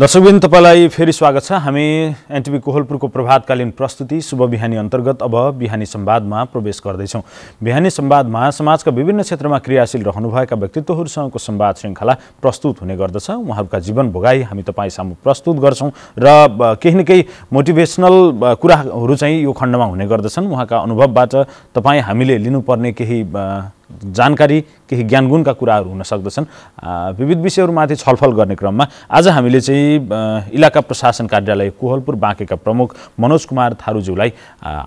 दर्शकबिन तपाईँलाई फेरि स्वागत छ हामी एनटिभी कोहलपुरको प्रभातकालीन प्रस्तुति शुभ बिहानी अन्तर्गत अब बिहानी सम्वादमा प्रवेश गर्दैछौँ बिहानी सम्वादमा समाजका विभिन्न क्षेत्रमा क्रियाशील रहनुभएका व्यक्तित्वहरूसँगको सम्वाद श्रृङ्खला प्रस्तुत हुने गर्दछ उहाँहरूका जीवन भोगाई हामी तपाईँ सामु प्रस्तुत गर्छौँ र केही न केही मोटिभेसनल कुराहरू चाहिँ यो खण्डमा हुने गर्दछन् उहाँका अनुभवबाट तपाईँ हामीले लिनुपर्ने केही जानकारी केही ज्ञानगुणका कुराहरू हुन सक्दछन् विविध विषयहरूमाथि छलफल गर्ने क्रममा आज हामीले चाहिँ इलाका प्रशासन कार्यालय कोहलपुर बाँकेका प्रमुख मनोज कुमार थारूज्यूलाई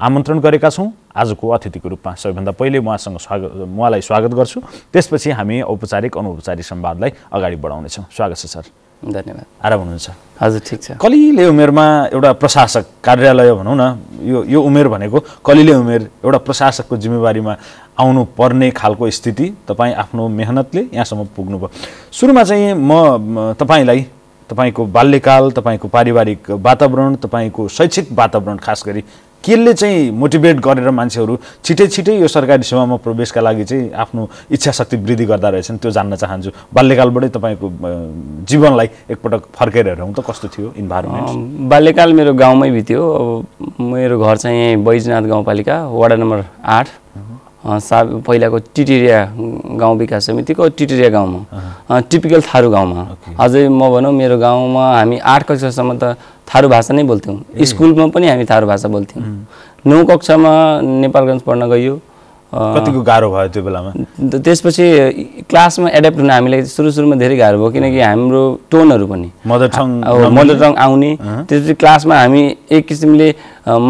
आमन्त्रण गरेका छौँ आजको अतिथिको रूपमा सबैभन्दा पहिले उहाँसँग स्वागत उहाँलाई स्वागत गर्छु त्यसपछि हामी औपचारिक अनौपचारिक संवादलाई अगाडि बढाउनेछौँ स्वागत छ सर धन्यवाद आराम हुनुहुन्छ हजुर ठिक छ कलिले उमेरमा एउटा प्रशासक कार्यालय भनौँ न यो यो उमेर भनेको कलिले उमेर एउटा प्रशासकको जिम्मेवारीमा आउनु पर्ने खालको स्थिति तपाईँ आफ्नो मेहनतले यहाँसम्म पुग्नुभयो सुरुमा चाहिँ म तपाईँलाई तपाईँको बाल्यकाल तपाईँको पारिवारिक वातावरण तपाईँको शैक्षिक वातावरण खास गरी केले चाहिँ मोटिभेट गरेर मान्छेहरू छिटै छिटै यो सरकारी सेवामा प्रवेशका लागि चाहिँ आफ्नो इच्छा शक्ति वृद्धि गर्दा रहेछन् त्यो जान्न चाहन्छु बाल्यकालबाटै तपाईँको जीवनलाई एकपटक फर्केर हेरौँ त कस्तो थियो इन्भाइरोमेन्ट बाल्यकाल मेरो गाउँमै बित्यो अब मेरो घर चाहिँ बैजनाथ गाउँपालिका वार्ड नम्बर आठ सा पहिलाको टिटेरिया गाउँ विकास समितिको टिटेरिया गाउँमा टिपिकल थारू गाउँमा अझै म भनौँ मेरो गाउँमा हामी आठ कक्षासम्म त थारू भाषा नै बोल्थ्यौँ स्कुलमा पनि हामी थारू भाषा बोल्थ्यौँ नौ कक्षामा नेपालगञ्ज पढ्न गयो कतिको गाह्रो भयो त्यो बेलामा त्यसपछि क्लासमा एडेप्ट हुन हामीलाई सुरु सुरुमा धेरै गाह्रो भयो किनकि हाम्रो टोनहरू पनि मदर टङ मदर टङ आउने त्यसपछि क्लासमा हामी एक किसिमले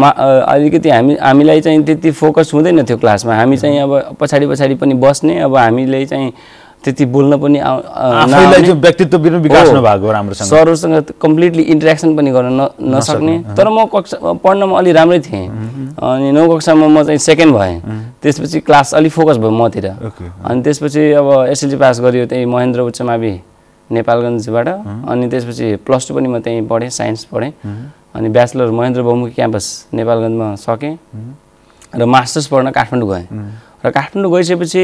मा अलिकति हामी हामीलाई चाहिँ त्यति फोकस हुँदैन थियो क्लासमा हामी चाहिँ अब पछाडि पछाडि पनि बस्ने अब हामीले चाहिँ त्यति बोल्न पनि व्यक्तित्व विकास नभएको राम्रोसँग सरहरूसँग कम्प्लिटली इन्ट्रेक्सन पनि गर्न नसक्ने तर म कक्षा पढ्नमा अलि राम्रै थिएँ अनि नौ कक्षामा म चाहिँ सेकेन्ड भएँ त्यसपछि क्लास अलिक फोकस भयो मतिर अनि त्यसपछि अब एसएलसी पास गरियो त्यही महेन्द्र उच्च मावि नेपालगञ्जबाट अनि त्यसपछि प्लस टू पनि म त्यहीँ पढेँ साइन्स पढेँ अनि ब्याचलर महेन्द्र बहुमुखी क्याम्पस नेपालगञ्जमा सकेँ र मास्टर्स पढ्न काठमाडौँ गएँ र काठमाडौँ गइसकेपछि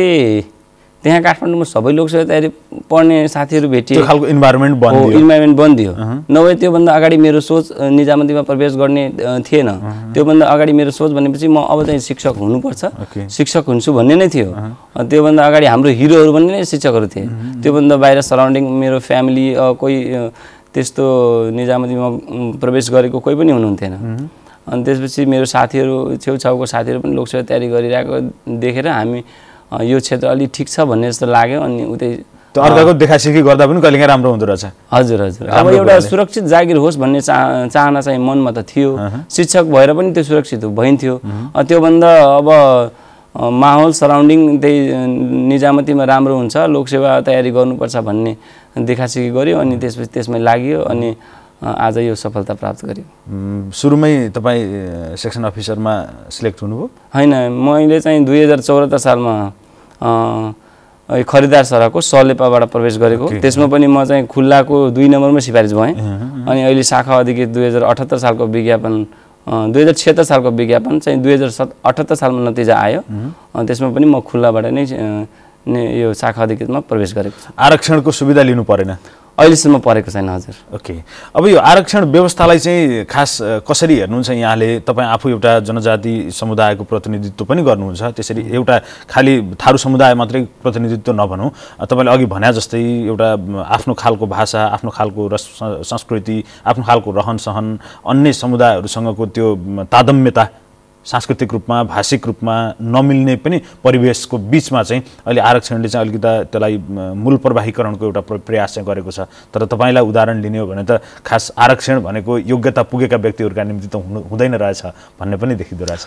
त्यहाँ काठमाडौँमा सबै लोकसभा तयारी पढ्ने साथीहरू भेटियो खालको इन्भाइरोमेन्ट बन्द इन्भाइरोमेन्ट बन्दियो नभए त्योभन्दा अगाडि मेरो सोच निजामतीमा प्रवेश गर्ने थिएन त्योभन्दा अगाडि मेरो सोच भनेपछि म अब चाहिँ शिक्षक हुनुपर्छ शिक्षक हुन्छु भन्ने नै थियो त्योभन्दा अगाडि हाम्रो हिरोहरू भन्ने नै शिक्षकहरू थिए त्योभन्दा बाहिर सराउन्डिङ मेरो फ्यामिली कोही त्यस्तो निजामतीमा प्रवेश गरेको कोही पनि हुनुहुन्थेन अनि त्यसपछि मेरो साथीहरू छेउछाउको साथीहरू पनि लोकसभा तयारी गरिरहेको देखेर हामी यो क्षेत्र अलिक ठिक छ भन्ने जस्तो लाग्यो अनि उतै अर्काको देखासेखी गर्दा पनि कहिलेकाहीँ राम्रो हुँदो रहेछ हजुर हजुर अब एउटा सुरक्षित जागिर होस् भन्ने चाह चाहना चाहिँ मनमा त थियो शिक्षक भएर पनि त्यो सुरक्षित भइन्थ्यो त्योभन्दा अब माहौल सराउन्डिङ त्यही निजामतीमा राम्रो हुन्छ लोकसेवा तयारी गर्नुपर्छ भन्ने देखासेखी गऱ्यो अनि त्यसपछि त्यसमै लाग्यो अनि आज यो सफलता प्राप्त गर्यो सुरुमै तपाईँ सेक्सन अफिसरमा सिलेक्ट हुनुभयो होइन मैले चाहिँ दुई हजार चौरात्तर सालमा खरिदार सरहको सलेपाबाट प्रवेश गरेको त्यसमा पनि म चाहिँ खुल्लाको दुई नम्बरमै सिफारिस भएँ अनि अहिले शाखा अधिकृत दुई हजार अठहत्तर सालको विज्ञापन दुई हजार छिहत्तर सालको विज्ञापन चाहिँ दुई हजार सत अठहत्तर सालमा नतिजा आयो त्यसमा पनि म खुल्लाबाट नै यो शाखा अधिकृतमा प्रवेश गरेको आरक्षणको सुविधा लिनु परेन अहिलेसम्म परेको छैन हजुर ओके अब यो आरक्षण व्यवस्थालाई चाहिँ खास कसरी हेर्नुहुन्छ यहाँले तपाईँ आफू एउटा जनजाति समुदायको प्रतिनिधित्व पनि गर्नुहुन्छ त्यसरी एउटा खालि थारू समुदाय मात्रै प्रतिनिधित्व नभनौँ तपाईँले अघि भने जस्तै एउटा आफ्नो खालको भाषा आफ्नो खालको संस्कृति आफ्नो खालको रहन सहन अन्य समुदायहरूसँगको त्यो तादम्यता सांस्कृतिक रूपमा भाषिक रूपमा नमिल्ने पनि परिवेशको बिचमा चाहिँ अहिले आरक्षणले चाहिँ अलिकति त्यसलाई मूल प्रवाहीकरणको एउटा प्रयास चाहिँ गरेको छ तर तपाईँलाई उदाहरण लिने हो भने त खास आरक्षण भनेको योग्यता पुगेका व्यक्तिहरूका निम्ति त हुनु हुँदैन रहेछ भन्ने पनि देखिँदो रहेछ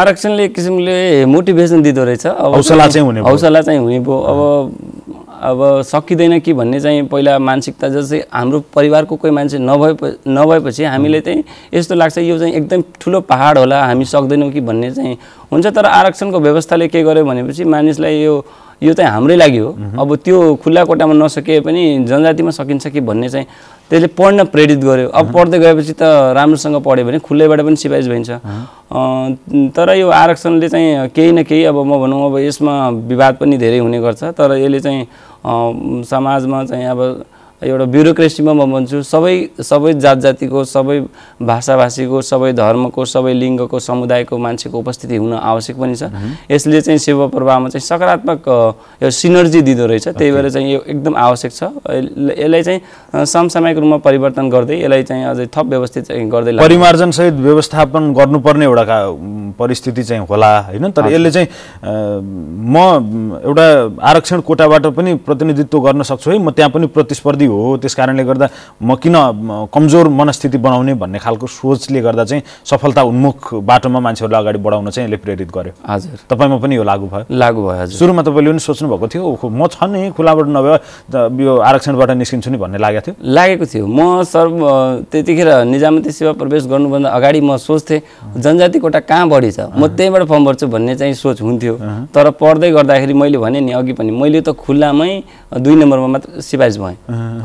आरक्षणले एक किसिमले मोटिभेसन दिँदो रहेछ हौसला चाहिँ हुने हौसला चाहिँ हुने भयो अब अब सकिँदैन कि भन्ने चाहिँ पहिला मानसिकता जस्तै हाम्रो परिवारको कोही मान्छे नभए नभएपछि हामीले चाहिँ यस्तो लाग्छ यो चाहिँ एकदम ठुलो पहाड होला हामी सक्दैनौँ कि भन्ने चाहिँ हुन्छ तर आरक्षणको व्यवस्थाले के गर्यो भनेपछि मानिसलाई यो यो चाहिँ हाम्रै लागि हो अब त्यो खुल्ला कोटामा नसके पनि जनजातिमा सकिन्छ कि भन्ने चाहिँ त्यसले पढ्न प्रेरित गर्यो अब पढ्दै गएपछि त राम्रोसँग पढ्यो भने खुल्लैबाट पनि सिफारिस भइन्छ तर यो आरक्षणले चाहिँ केही न केही अब म भनौँ अब यसमा विवाद पनि धेरै हुने गर्छ तर यसले चाहिँ समाजमा चाहिँ अब एउटा ब्युरोक्रेसीमा म भन्छु सबै सबै जात जातिको सबै भाषाभाषीको सबै धर्मको सबै लिङ्गको समुदायको मान्छेको उपस्थिति हुन आवश्यक पनि छ यसले चाहिँ सेवा प्रवाहमा चाहिँ सकारात्मक यो सिनर्जी दिँदो रहेछ त्यही भएर चाहिँ यो एकदम आवश्यक छ यसलाई चाहिँ समसामयिक रूपमा परिवर्तन गर्दै यसलाई चाहिँ अझै थप व्यवस्थित चाहिँ गर्दै परिमार्जनसहित व्यवस्थापन गर्नुपर्ने एउटा परिस्थिति चाहिँ होला होइन तर यसले चाहिँ म एउटा आरक्षण कोटाबाट पनि प्रतिनिधित्व गर्न सक्छु है म त्यहाँ पनि प्रतिस्पर्धी हो त्यस कारणले गर्दा म किन कमजोर मनस्थिति बनाउने भन्ने खालको सोचले गर्दा चाहिँ सफलता उन्मुख बाटोमा मान्छेहरूलाई अगाडि बढाउन चाहिँ यसले प्रेरित गर्यो हजुर तपाईँमा पनि यो लागु भयो लागु भयो हजुर सुरुमा तपाईँले पनि सोच्नु भएको थियो म छ नि खुलाबाट नभए यो आरक्षणबाट निस्किन्छु नि भन्ने लागेको थियो लागेको थियो म सर्व त्यतिखेर निजामती सेवा प्रवेश गर्नुभन्दा अगाडि म सोच्थेँ जनजाति कोटा कहाँ बढी छ म त्यहीँबाट फर्म भर्छु भन्ने चाहिँ सोच हुन्थ्यो तर पढ्दै गर्दाखेरि मैले भने नि अघि पनि मैले त खुल्लामै दुई नम्बरमा मात्र सिफारिस भएँ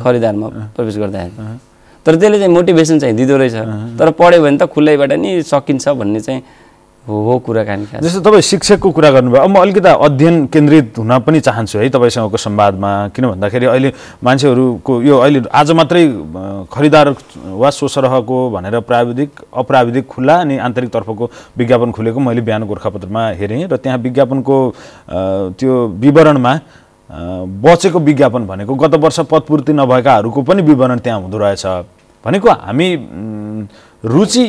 खरिदारमा प्रवेश गर्दाखेरि तर त्यसले चाहिँ मोटिभेसन चाहिँ दिँदो रहेछ तर पढ्यो भने त खुल्लैबाट नि सकिन्छ भन्ने चाहिँ हो कुराकानी जस्तो तपाईँ शिक्षकको कुरा गर्नुभयो अब म अलिकति अध्ययन केन्द्रित हुन पनि चाहन्छु है तपाईँसँगको संवादमा किन भन्दाखेरि अहिले मान्छेहरूको यो अहिले आज मात्रै खरिदार वा सोसरहको भनेर प्राविधिक अप्राविधिक खुल्ला अनि आन्तरिक तर्फको विज्ञापन खुलेको मैले बिहान गोर्खापत्रमा हेरेँ र त्यहाँ विज्ञापनको त्यो विवरणमा बचेको विज्ञापन भनेको गत वर्ष पदपूर्ति नभएकाहरूको पनि विवरण त्यहाँ हुँदो रहेछ भनेको हामी रुचि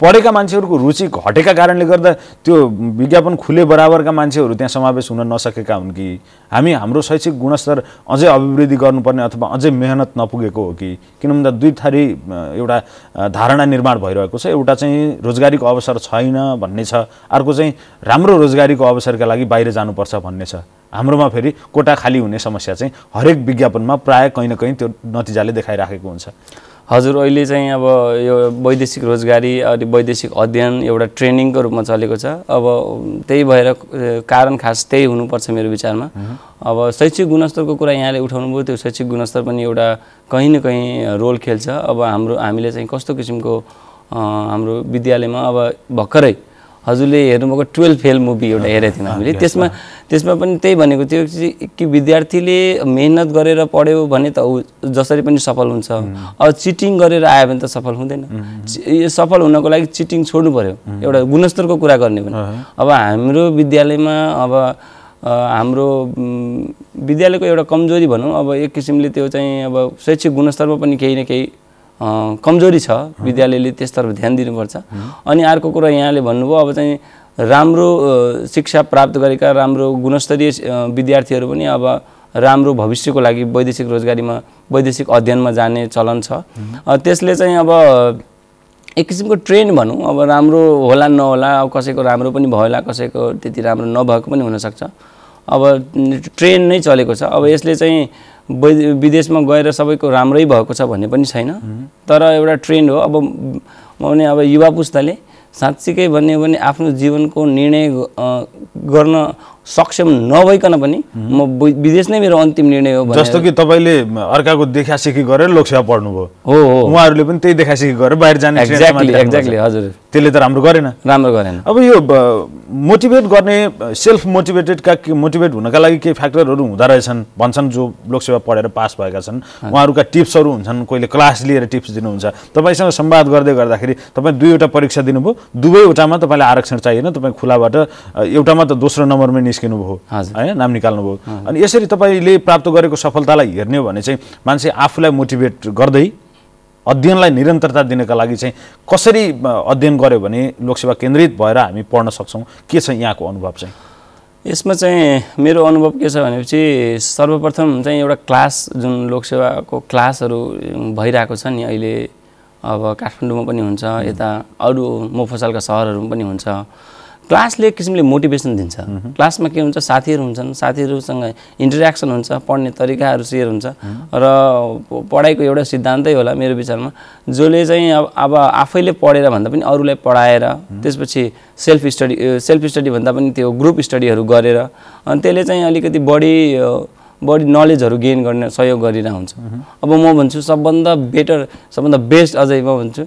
पढेका मान्छेहरूको रुचि घटेका कारणले गर्दा त्यो विज्ञापन खुले बराबरका मान्छेहरू त्यहाँ समावेश हुन नसकेका हुन् कि हामी हाम्रो शैक्षिक गुणस्तर अझै अभिवृद्धि गर्नुपर्ने अथवा अझै मेहनत नपुगेको हो कि किन भन्दा दुई थरी एउटा धारणा निर्माण भइरहेको छ एउटा चाहिँ रोजगारीको अवसर छैन भन्ने छ अर्को चाहिँ राम्रो रोजगारीको अवसरका लागि बाहिर जानुपर्छ भन्ने छ हाम्रोमा फेरि कोटा खाली हुने समस्या चाहिँ हरेक विज्ञापनमा प्रायः कहीँ न कहीँ त्यो नतिजाले देखाइराखेको हुन्छ हजुर अहिले चाहिँ अब यो वैदेशिक रोजगारी अनि वैदेशिक अध्ययन एउटा ट्रेनिङको रूपमा चलेको छ अब त्यही भएर कारण खास त्यही हुनुपर्छ मेरो विचारमा अब शैक्षिक गुणस्तरको कुरा यहाँले उठाउनुभयो त्यो शैक्षिक गुणस्तर पनि एउटा कहीँ न कहीँ रोल खेल्छ अब हाम्रो हामीले चाहिँ कस्तो किसिमको हाम्रो विद्यालयमा अब भर्खरै हजुरले हेर्नुभएको टुवेल्भ फेल मुभी एउटा हेरेको थियौँ हामीले त्यसमा त्यसमा पनि त्यही भनेको थियो कि विद्यार्थीले मेहनत गरेर पढ्यो भने त ऊ जसरी पनि सफल हुन्छ अब चिटिङ गरेर आयो भने त सफल हुँदैन यो सफल हुनको लागि चिटिङ छोड्नु पऱ्यो एउटा गुणस्तरको कुरा गर्ने भने अब हाम्रो विद्यालयमा अब हाम्रो विद्यालयको एउटा कमजोरी भनौँ अब एक किसिमले त्यो चाहिँ अब शैक्षिक गुणस्तरमा पनि केही न केही कमजोरी छ विद्यालयले त्यसतर्फ ध्यान दिनुपर्छ अनि अर्को कुरा यहाँले भन्नुभयो अब चाहिँ राम्रो शिक्षा प्राप्त गरेका राम्रो गुणस्तरीय विद्यार्थीहरू पनि अब राम्रो भविष्यको लागि वैदेशिक रोजगारीमा वैदेशिक अध्ययनमा जाने चलन छ त्यसले चाहिँ अब एक किसिमको ट्रेन भनौँ अब राम्रो होला नहोला अब कसैको राम्रो पनि भयो होला कसैको त्यति राम्रो नभएको पनि हुनसक्छ अब ट्रेन नै चलेको छ अब यसले चाहिँ विदेशमा गएर सबैको राम्रै भएको छ भन्ने पनि छैन तर एउटा ट्रेन्ड हो अब म भने अब युवा पुस्ताले साँच्चीकै भन्यो भने आफ्नो जीवनको निर्णय गर्न सक्षम नभइकन पनि म विदेश नै मेरो अन्तिम निर्णय हो जस्तो कि तपाईँले अर्काको देखासेखी गरेर लोकसेवा पढ्नुभयो हो हो उहाँहरूले पनि त्यही देखासेखी गरेर बाहिर जाने एक्ज्याक्टली एक्ज्याक्टली हजुर त्यसले त राम्रो गरेन राम्रो गरेन अब यो मोटिभेट गर्ने सेल्फ मोटिभेटेडका मोटिभेट हुनका लागि केही फ्याक्टरहरू हुँदो रहेछन् भन्छन् जो लोकसेवा पढेर पास भएका छन् उहाँहरूका टिप्सहरू हुन्छन् कोहीले क्लास लिएर टिप्स दिनुहुन्छ तपाईँसँग सम्वाद गर्दै गर्दाखेरि तपाईँ दुईवटा परीक्षा दिनुभयो दुवैवटामा तपाईँलाई आरक्षण चाहिएन तपाईँ खुलाबाट एउटामा त दोस्रो नम्बरमै निस्किनु भयो होइन नाम निकाल्नुभयो अनि यसरी तपाईँले प्राप्त गरेको सफलतालाई हेर्ने हो भने चाहिँ मान्छे आफूलाई मोटिभेट गर्दै अध्ययनलाई निरन्तरता दिनका लागि चाहिँ कसरी अध्ययन गर्यो भने लोकसेवा केन्द्रित भएर हामी पढ्न सक्छौँ के छ यहाँको अनुभव चाहिँ यसमा चाहिँ मेरो अनुभव के छ भनेपछि सर्वप्रथम चाहिँ एउटा क्लास जुन लोकसेवाको क्लासहरू भइरहेको छ नि अहिले अब काठमाडौँमा पनि हुन्छ यता अरू मफसलका सहरहरूमा पनि हुन्छ क्लासले एक किसिमले मोटिभेसन दिन्छ क्लासमा के हुन्छ साथीहरू हुन्छन् साथीहरूसँग इन्टरेक्सन हुन्छ पढ्ने तरिकाहरू सेयर हुन्छ र पढाइको एउटा सिद्धान्तै होला मेरो विचारमा जसले चाहिँ अब अब आफैले पढेर भन्दा पनि अरूलाई पढाएर त्यसपछि सेल्फ स्टडी सेल्फ स्टडी भन्दा पनि त्यो ग्रुप स्टडीहरू गरेर अनि त्यसले चाहिँ अलिकति बढी बढी नलेजहरू गेन गर्ने सहयोग गरिरहेको हुन्छ अब म भन्छु सबभन्दा बेटर सबभन्दा बेस्ट अझै म भन्छु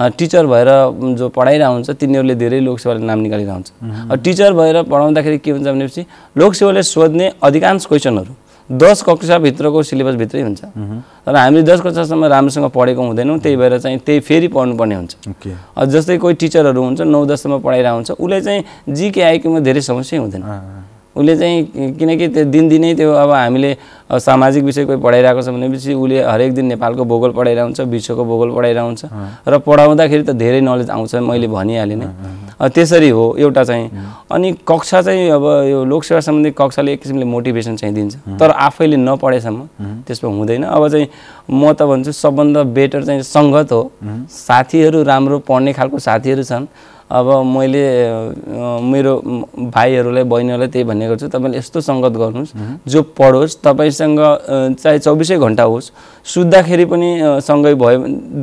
टिचर भएर जो हुन्छ तिनीहरूले धेरै लोकसेवाले नाम निकालिरहन्छ टिचर भएर पढाउँदाखेरि के हुन्छ भनेपछि लोकसेवाले सोध्ने अधिकांश क्वेसनहरू दस कक्षाभित्रको सिलेबसभित्रै हुन्छ तर हामीले दस कक्षासम्म राम्रोसँग पढेको हुँदैनौँ त्यही भएर चाहिँ त्यही फेरि पढ्नुपर्ने हुन्छ जस्तै कोही टिचरहरू हुन्छ नौ दससम्म पढाइरहेको हुन्छ उसलाई चाहिँ जिकेआइकेमा धेरै समस्या हुँदैन उसले चाहिँ किनकि त्यो दिनदिनै त्यो अब हामीले सामाजिक विषय कोही पढाइरहेको छ भनेपछि उसले हरेक दिन नेपालको भूगोल पढाइरहन्छ विश्वको भूगोल पढाइरहन्छ र पढाउँदाखेरि त धेरै नलेज आउँछ मैले भनिहालेँ नै त्यसरी हो एउटा चाहिँ अनि कक्षा चाहिँ अब यो लोकसेवा सम्बन्धी कक्षाले एक किसिमले मोटिभेसन चाहिँ दिन्छ तर आफैले नपढेसम्म त्यसमा हुँदैन अब चाहिँ म त भन्छु सबभन्दा बेटर चाहिँ सङ्गत हो साथीहरू राम्रो पढ्ने खालको साथीहरू छन् अब मैले मेरो भाइहरूलाई बहिनीहरूलाई त्यही भन्ने गर्छु तपाईँले यस्तो सङ्गत गर्नुहोस् जो पढोस् तपाईँसँग चाहे चौबिसै घन्टा होस् सुत्दाखेरि पनि सँगै भयो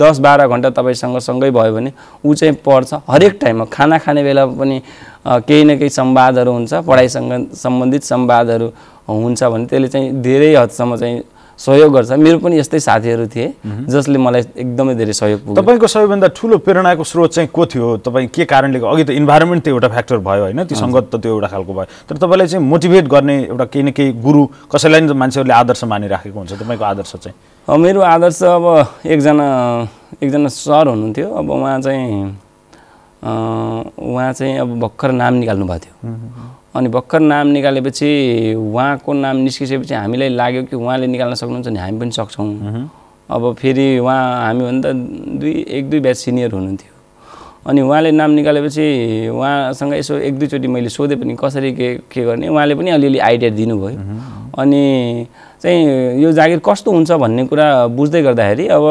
दस बाह्र घन्टा तपाईँसँग सँगै भयो भने ऊ चाहिँ पढ्छ हरेक टाइममा खाना खाने बेला पनि केही न केही संवादहरू हुन्छ पढाइसँग सम्बन्धित संवादहरू हुन्छ भने त्यसले चाहिँ धेरै हदसम्म चाहिँ सहयोग गर्छ मेरो पनि यस्तै साथीहरू थिए जसले मलाई एकदमै धेरै सहयोग पुग्यो तपाईँको सबैभन्दा ठुलो प्रेरणाको स्रोत चाहिँ को थियो तपाईँ के कारणले अघि त इन्भाइरोमेन्ट त एउटा फ्याक्टर भयो होइन त्यो सङ्गत त त्यो एउटा खालको भयो तर तपाईँलाई चाहिँ मोटिभेट गर्ने एउटा केही न केही गुरु कसैलाई नि मान्छेहरूले आदर्श मानिराखेको हुन्छ तपाईँको आदर्श चाहिँ मेरो आदर्श अब एकजना एकजना सर हुनुहुन्थ्यो अब उहाँ चाहिँ उहाँ चाहिँ अब भर्खर नाम निकाल्नु भएको थियो अनि भर्खर नाम निकालेपछि उहाँको नाम निस्किसकेपछि हामीलाई लाग्यो कि उहाँले निकाल्न सक्नुहुन्छ भने हामी पनि सक्छौँ अब फेरि उहाँ हामीभन्दा दुई एक दुई ब्याच सिनियर हुनुहुन्थ्यो अनि उहाँले नाम निकालेपछि उहाँसँग यसो एक दुईचोटि मैले सोधेँ पनि कसरी के के गर्ने उहाँले पनि अलिअलि आइडिया दिनुभयो अनि चाहिँ यो जागिर कस्तो हुन्छ भन्ने कुरा बुझ्दै गर्दाखेरि अब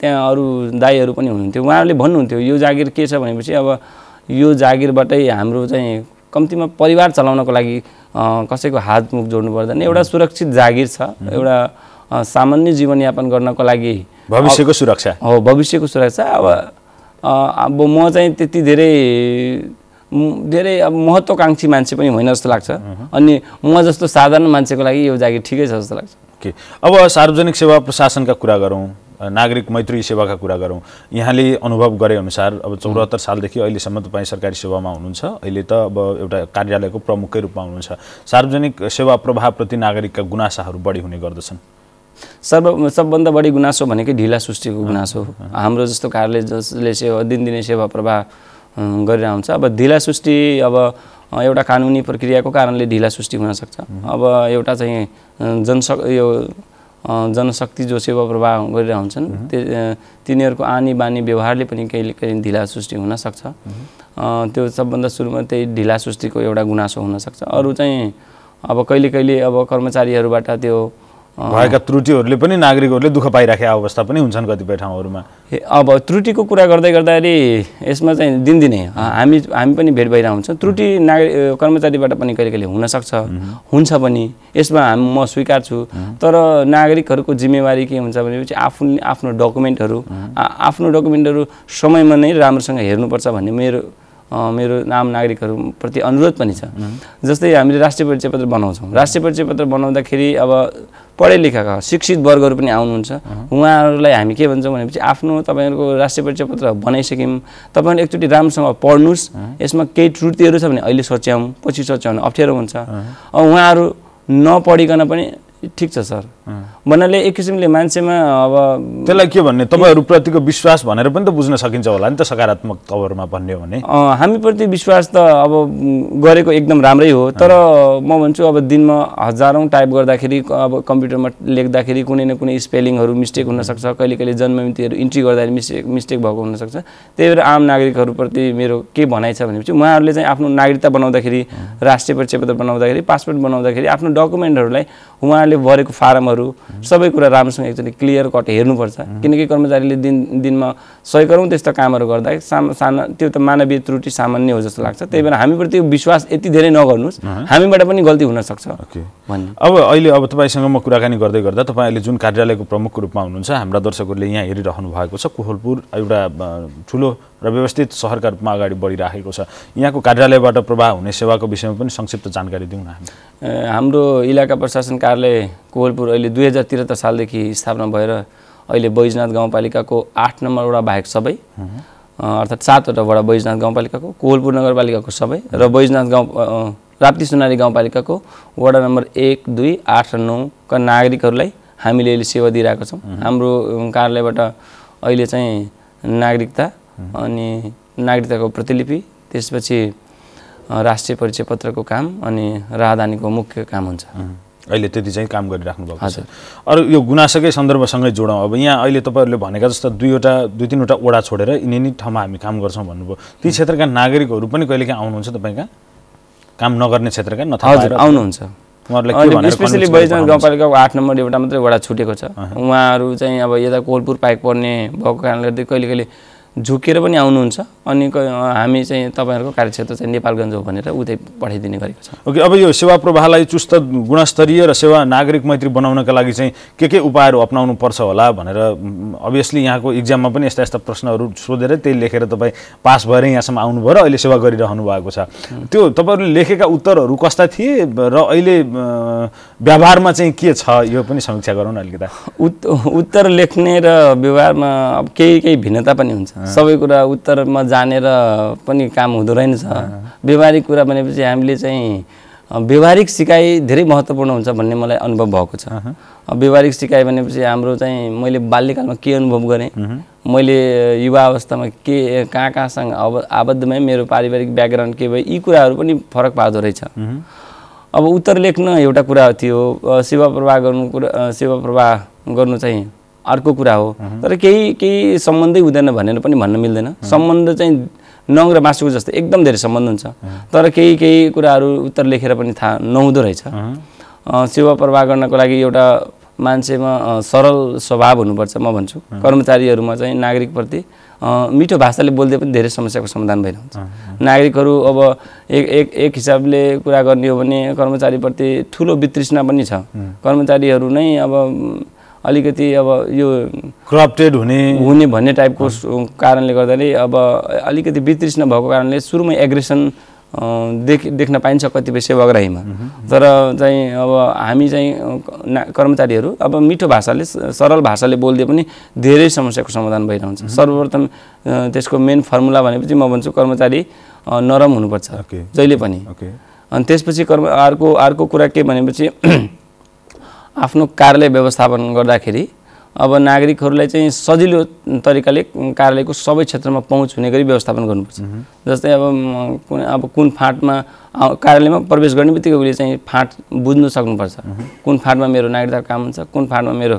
त्यहाँ अरू दाईहरू पनि हुनुहुन्थ्यो उहाँहरूले भन्नुहुन्थ्यो यो जागिर के छ भनेपछि अब यो जागिरबाटै हाम्रो चाहिँ कम्तीमा परिवार चलाउनको लागि कसैको हातमुख जोड्नु पर्दैन एउटा सुरक्षित जागिर छ एउटा सामान्य जीवनयापन गर्नको लागि भविष्यको सुरक्षा हो भविष्यको सुरक्षा अब अब म चाहिँ त्यति धेरै धेरै अब महत्त्वकाङ्क्षी मान्छे पनि होइन जस्तो लाग्छ अनि म जस्तो साधारण मान्छेको लागि यो जागिर ठिकै छ जस्तो लाग्छ के अब सार्वजनिक सेवा प्रशासनका कुरा गरौँ नागरिक मैत्री सेवाका कुरा गरौँ यहाँले अनुभव गरे अनुसार अब चौरात्तर सालदेखि अहिलेसम्म तपाईँ सरकारी सेवामा हुनुहुन्छ अहिले त अब एउटा कार्यालयको प्रमुखकै रूपमा हुनुहुन्छ सार्वजनिक सेवा प्रभावप्रति नागरिकका गुनासाहरू बढी हुने गर्दछन् सर्व सबभन्दा बढी गुनासो भनेकै ढिला सृष्टिको गुनासो हाम्रो जस्तो कार्यालय जसले सेवा दिनदिनै सेवा प्रवाह गरिरहन्छ हुन्छ अब ढिला सृष्टि अब एउटा कानुनी प्रक्रियाको कारणले ढिला सृष्टि हुनसक्छ अब एउटा चाहिँ जनस यो जनशक्ति जो सेवा प्रवाह गरिरहन्छन् हुन्छन् तिनीहरूको आनी बानी व्यवहारले पनि कहिले कहिले ढिला सृष्टि हुनसक्छ त्यो सबभन्दा सुरुमा त्यही ढिला सृष्टिको एउटा गुनासो हुनसक्छ अरू चाहिँ अब कहिले कहिले अब कर्मचारीहरूबाट त्यो भएका त्रुटिहरूले पनि नागरिकहरूले दुःख पाइराखेका अवस्था पनि हुन्छन् कतिपय ठाउँहरूमा अब त्रुटिको कुरा गर्दै गर्दाखेरि यसमा चाहिँ दिनदिनै हामी हामी पनि भेट भइरहेको हुन्छौँ त्रुटि नागरिक कर्मचारीबाट पनि कहिले कहिले हुनसक्छ हुन्छ पनि यसमा हामी म स्वीकार छु तर नागरिकहरूको जिम्मेवारी के हुन्छ भनेपछि आफू आफ्नो डकुमेन्टहरू आफ्नो डकुमेन्टहरू समयमा नै राम्रोसँग हेर्नुपर्छ भन्ने मेरो मेरो आम नागरिकहरूप्रति अनुरोध पनि छ जस्तै हामीले राष्ट्रिय परिचय पत्र बनाउँछौँ राष्ट्रिय परिचय पत्र बनाउँदाखेरि अब पढे लेखाका शिक्षित वर्गहरू पनि आउनुहुन्छ उहाँहरूलाई हामी के भन्छौँ भनेपछि आफ्नो तपाईँहरूको राष्ट्रिय परिचय पत्र बनाइसक्यौँ तपाईँहरूले एकचोटि राम्रोसँग पढ्नुहोस् यसमा केही त्रुटिहरू छ भने अहिले सच्याउँ पछि सच्याउनु अप्ठ्यारो हुन्छ उहाँहरू नपढिकन पनि ठिक छ सर भन्नाले एक किसिमले मान्छेमा अब त्यसलाई के भन्ने तपाईँहरूप्रतिको विश्वास भनेर पनि त बुझ्न सकिन्छ होला नि त सकारात्मक तवरमा भन्ने भने हामीप्रति विश्वास त अब गरेको एकदम राम्रै हो तर म भन्छु अब दिनमा हजारौँ टाइप गर्दाखेरि अब कम्प्युटरमा लेख्दाखेरि कुनै न कुनै स्पेलिङहरू मिस्टेक हुनसक्छ कहिले कहिले जन्ममितिहरू इन्ट्री गर्दाखेरि मिस्टेक मिस्टेक भएको हुनसक्छ त्यही भएर आम नागरिकहरूप्रति मेरो के भनाइ छ भनेपछि उहाँहरूले चाहिँ आफ्नो नागरिकता बनाउँदाखेरि राष्ट्रिय परिचय पत्र बनाउँदाखेरि पासपोर्ट बनाउँदाखेरि आफ्नो डकुमेन्टहरूलाई उहाँहरूले भरेको फारमहरू सबै कुरा राम्रोसँग एकचोटि क्लियर कट हेर्नुपर्छ किनकि कर्मचारीले दिन दिनमा गरौँ त्यस्तो कामहरू गर्दा साना त्यो त मानवीय त्रुटि सामान्य हो जस्तो लाग्छ त्यही भएर हामीप्रति विश्वास यति धेरै नगर्नुहोस् हामीबाट पनि गल्ती हुनसक्छ अब अहिले अब तपाईँसँग म कुराकानी गर्दै गर्दा तपाईँ अहिले जुन कार्यालयको प्रमुखको रूपमा हुनुहुन्छ हाम्रा दर्शकहरूले यहाँ हेरिरहनु भएको छ कोहलपुर एउटा ठुलो र व्यवस्थित सहरका रूपमा अगाडि बढिराखेको छ यहाँको कार्यालयबाट प्रवाह हुने सेवाको विषयमा पनि संक्षिप्त जानकारी दिउँ न हाम्रो इलाका प्रशासन कार्यालय कोवलपुर अहिले दुई हजार त्रिहत्तर सालदेखि स्थापना भएर अहिले बैजनाथ गाउँपालिकाको आठ नम्बरवटा बाहेक सबै अर्थात् सातवटा वडा बैजनाथ गाउँपालिकाको कोवलपुर नगरपालिकाको सबै र बैजनाथ गाउँ राप्ती सुनारी गाउँपालिकाको वडा नम्बर एक दुई आठ र नौका नागरिकहरूलाई हामीले अहिले सेवा दिइरहेको छौँ हाम्रो कार्यालयबाट अहिले चाहिँ नागरिकता अनि नागरिकताको प्रतिलिपि त्यसपछि राष्ट्रिय परिचय पत्रको काम अनि राहदानीको मुख्य काम हुन्छ अहिले त्यति चाहिँ काम गरिराख्नु भएको छ अरू यो गुनासोकै सन्दर्भसँगै जोडौँ अब यहाँ अहिले तपाईँहरूले भनेका जस्तो दुईवटा दुई तिनवटा ओडा छोडेर यिनी नै ठाउँमा हामी काम गर्छौँ भन्नुभयो ती क्षेत्रका नागरिकहरू पनि कहिलेकाहीँ आउनुहुन्छ तपाईँका काम नगर्ने क्षेत्रका हजुर आउनुहुन्छ स्पेसली बैजन गाउँपालिकाको आठ नम्बर एउटा मात्रै वडा छुटेको छ उहाँहरू चाहिँ अब यता कोलपुर पाइक पर्ने भएको कारणले गर्दा कहिले कहिले झुकेर पनि आउनुहुन्छ अनि हामी चाहिँ तपाईँहरूको कार्यक्षेत्र चाहिँ नेपालगञ्ज हो भनेर उतै पठाइदिने गरेको छ ओके अब यो सेवा प्रवाहलाई चुस्त गुणस्तरीय र सेवा नागरिक मैत्री बनाउनका लागि चाहिँ के के उपायहरू अप्नाउनु पर्छ होला भनेर अभियसली यहाँको इक्जाममा पनि यस्ता यस्ता प्रश्नहरू सोधेर त्यही लेखेर तपाईँ पास भएर यहाँसम्म आउनुभयो र अहिले सेवा गरिरहनु भएको छ त्यो तपाईँहरूले लेखेका उत्तरहरू कस्ता थिए र अहिले व्यवहारमा चाहिँ के छ यो पनि समीक्षा गरौँ न अलिकति उत्तर लेख्ने र व्यवहारमा अब केही केही भिन्नता पनि हुन्छ सबै कुरा उत्तरमा जानेर पनि काम हुँदो रहेनछ व्यवहारिक कुरा भनेपछि हामीले चाहिँ व्यवहारिक सिकाइ धेरै महत्त्वपूर्ण हुन्छ भन्ने मलाई अनुभव भएको छ व्यवहारिक सिकाइ भनेपछि हाम्रो चाहिँ मैले बाल्यकालमा के अनुभव गरेँ मैले युवा अवस्थामा के कहाँ कहाँसँग अब आबद्धमै मेरो पारिवारिक ब्याकग्राउन्ड के भयो यी कुराहरू पनि फरक पार्दो रहेछ अब उत्तर लेख्न एउटा कुरा थियो सेवा प्रवाह गर्नु कुरा सेवा प्रवाह गर्नु चाहिँ अर्को कुरा हो तर केही केही सम्बन्धै हुँदैन भनेर पनि भन्न मिल्दैन सम्बन्ध चाहिँ नङ र मासुको जस्तै एकदम धेरै सम्बन्ध हुन्छ तर केही केही कुराहरू उत्तर लेखेर पनि थाहा नहुँदो रहेछ सेवा प्रवाह गर्नको लागि एउटा मान्छेमा सरल स्वभाव हुनुपर्छ म भन्छु कर्मचारीहरूमा चाहिँ नागरिकप्रति मिठो भाषाले बोल्दै पनि धेरै समस्याको समाधान भइरहन्छ नागरिकहरू अब एक एक एक हिसाबले कुरा गर्ने हो भने कर्मचारीप्रति ठुलो वितृष्णा पनि छ कर्मचारीहरू नै अब अलिकति अब यो क्रप्टेड हुने हुने भन्ने टाइपको कारणले गर्दाखेरि अब अलिकति वितृष्ण भएको कारणले सुरुमै एग्रेसन देख देख्न पाइन्छ कतिपय सेवाग्राहीमा तर चाहिँ अब हामी चाहिँ कर्मचारीहरू अब मिठो भाषाले सरल भाषाले बोलिदिए पनि धेरै समस्याको समाधान भइरहन्छ सर्वप्रथम त्यसको मेन फर्मुला भनेपछि म भन्छु कर्मचारी नरम हुनुपर्छ जहिले पनि अनि त्यसपछि कर्म अर्को अर्को कुरा के भनेपछि आफ्नो कार्यालय व्यवस्थापन गर्दाखेरि अब नागरिकहरूलाई चाहिँ सजिलो तरिकाले कार्यालयको सबै क्षेत्रमा पहुँच हुने गरी व्यवस्थापन गर्नुपर्छ जस्तै अब कुन अब कुन फाँटमा कार्यालयमा प्रवेश गर्ने बित्तिकै उसले चाहिँ फाँट बुझ्नु सक्नुपर्छ कुन फाँटमा मेरो नागरिकताको काम हुन्छ कुन फाँटमा मेरो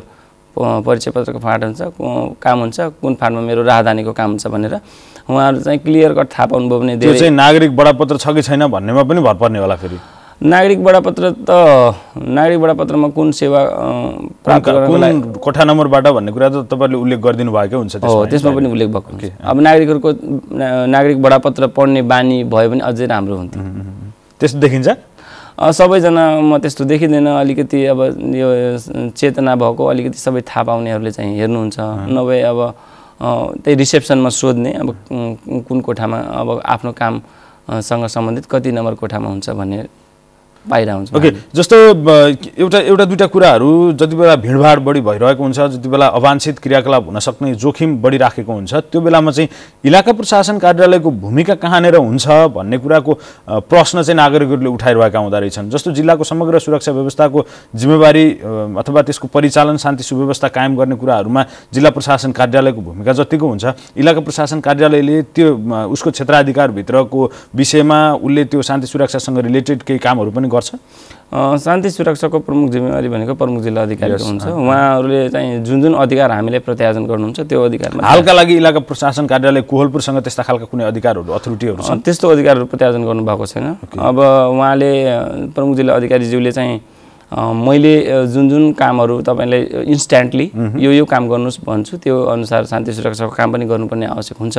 परिचय पत्रको फाँट हुन्छ काम हुन्छ कुन फाँटमा मेरो राहदानीको काम हुन्छ भनेर उहाँहरू चाहिँ क्लियर कट थाहा पाउनुभयो भने नागरिक बडापत्र छ कि छैन भन्नेमा पनि भर पर्ने होला फेरि नागरिक बडापत्र त नागरिक बडापत्रमा कुन सेवा प्राप्त कोठा नम्बरबाट भन्ने कुरा त तपाईँले उल्लेख गरिदिनु भएकै हुन्छ हो त्यसमा पनि उल्लेख भएको हुन्छ अब नागरिकहरूको नागरिक बडापत्र पढ्ने बानी भयो भने अझै राम्रो हुन्थ्यो त्यस्तो देखिन्छ सबैजना म त्यस्तो देखिँदैन अलिकति अब यो चेतना भएको अलिकति सबै थाहा पाउनेहरूले चाहिँ हेर्नुहुन्छ नभए अब त्यही रिसेप्सनमा सोध्ने अब कुन कोठामा अब आफ्नो कामसँग सम्बन्धित कति नम्बर कोठामा हुन्छ भन्ने बाहिर हुन्छ ओके जस्तो एउटा एउटा दुइटा कुराहरू जति बेला भिडभाड बढी भइरहेको हुन्छ जति बेला अवांछित क्रियाकलाप हुन सक्ने जोखिम बढी राखेको हुन्छ त्यो बेलामा चाहिँ इलाका प्रशासन कार्यालयको भूमिका कहाँनिर हुन्छ भन्ने कुराको प्रश्न चाहिँ नागरिकहरूले उठाइरहेका हुँदो रहेछन् जस्तो जिल्लाको समग्र सुरक्षा व्यवस्थाको जिम्मेवारी अथवा त्यसको परिचालन शान्ति सुव्यवस्था कायम गर्ने कुराहरूमा जिल्ला प्रशासन कार्यालयको भूमिका जतिको हुन्छ इलाका प्रशासन कार्यालयले त्यो उसको क्षेत्राधिकारभित्रको विषयमा उसले त्यो शान्ति सुरक्षासँग रिलेटेड केही कामहरू पनि गर्छ शान्ति सुरक्षाको प्रमुख जिम्मेवारी भनेको प्रमुख जिल्ला अधिकारी हुन्छ उहाँहरूले चाहिँ जुन जुन अधिकार हामीले प्रत्यार्जन गर्नुहुन्छ त्यो अधिकार हालका लागि इलाका प्रशासन कार्यालय कोहलपुरसँग त्यस्ता खालका कुनै अधिकारहरू अथोरिटीहरू छन् त्यस्तो अधिकारहरू प्रत्यार्जन गर्नुभएको छैन अब उहाँले प्रमुख जिल्ला अधिकारीज्यूले चाहिँ मैले जुन जुन कामहरू तपाईँलाई इन्स्ट्यान्टली यो यो काम गर्नुहोस् भन्छु त्यो अनुसार शान्ति सुरक्षाको काम पनि गर्नुपर्ने आवश्यक हुन्छ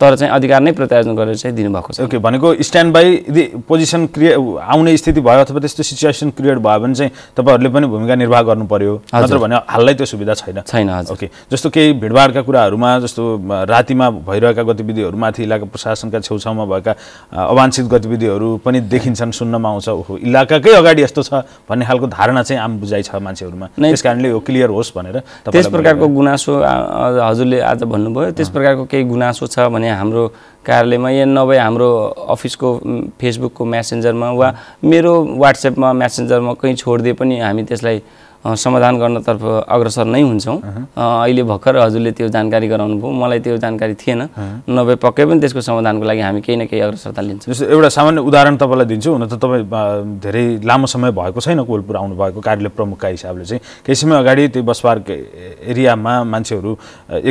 तर चाहिँ अधिकार नै प्रत्यार्जन गरेर चाहिँ दिनुभएको छ ओके भनेको स्ट्यान्ड बाई यदि पोजिसन क्रिएट आउने स्थिति भयो अथवा त्यस्तो सिचुएसन क्रिएट भयो भने चाहिँ तपाईँहरूले पनि भूमिका निर्वाह गर्नु पर्यो नत्र भने हाललाई त्यो सुविधा छैन छैन ओके जस्तो केही भिडभाडका कुराहरूमा जस्तो रातिमा भइरहेका गतिविधिहरूमाथि इलाका प्रशासनका छेउछाउमा भएका अवांछित गतिविधिहरू पनि देखिन्छन् सुन्नमा आउँछ ओहो इलाकाकै अगाडि यस्तो छ भन्ने खालको धारणा चाहिँ आम बुझाइ छ मान्छेहरूमा त्यस कारणले यो क्लियर होस् भनेर त्यस प्रकारको गुनासो हजुरले आज भन्नुभयो त्यस प्रकारको केही गुनासो छ भने भने हाम्रो कार्यालयमा या नभए हाम्रो अफिसको फेसबुकको म्यासेन्जरमा वा मेरो वाट्सएपमा म्यासेन्जरमा कहीँ छोडिदिए पनि हामी त्यसलाई समाधान गर्नतर्फ अग्रसर नै हुन्छौँ अहिले भर्खर हजुरले त्यो जानकारी गराउनु भयो मलाई त्यो जानकारी थिएन नभए पक्कै पनि त्यसको समाधानको लागि हामी केही न केही अग्रसरता लिन्छौँ जस्तो एउटा सामान्य उदाहरण तपाईँलाई दिन्छु हुन त तपाईँ धेरै लामो समय भएको छैन कोलपुर आउनुभएको कार्यालय प्रमुखका हिसाबले चाहिँ केही समय अगाडि त्यो बसपार्क एरियामा मान्छेहरू